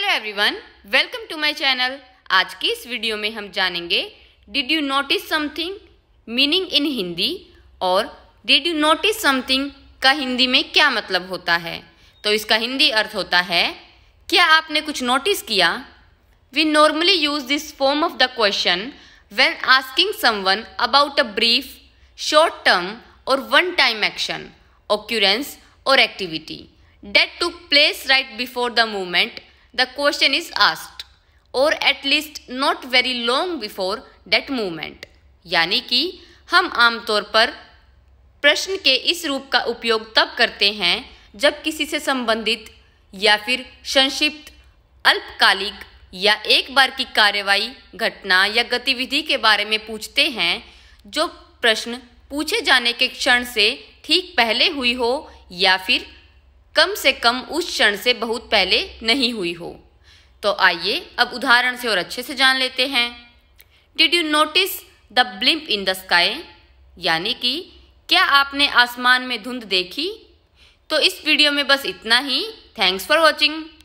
hello everyone welcome to my channel आज की इस वीडियो में हम जानेंगे did you notice something meaning in Hindi और डिड यू नोटिस समथिंग का हिंदी में क्या मतलब होता है तो इसका हिंदी अर्थ होता है क्या आपने कुछ नोटिस किया we normally use this form of the question when asking someone about a brief short term और वन टाइम एक्शन ऑक्यूरेंस और activity that took place right before the movement the question is asked और at least not very long before that movement यानी कि हम आमतौर पर प्रश्न के इस रूप का उपयोग तब करते हैं जब किसी से संबंधित या फिर संक्षिप्त अल्पकालिक या एक बार की कार्यवाही घटना या गतिविधि के बारे में पूछते हैं जो प्रश्न पूछे जाने के क्षण से ठीक पहले हुई हो या फिर कम से कम उस क्षण से बहुत पहले नहीं हुई हो तो आइए अब उदाहरण से और अच्छे से जान लेते हैं did you notice the blimp in the sky यानी कि क्या आपने आसमान में धुंध देखी तो इस वीडियो में बस इतना ही थैंक्स फॉर वॉचिंग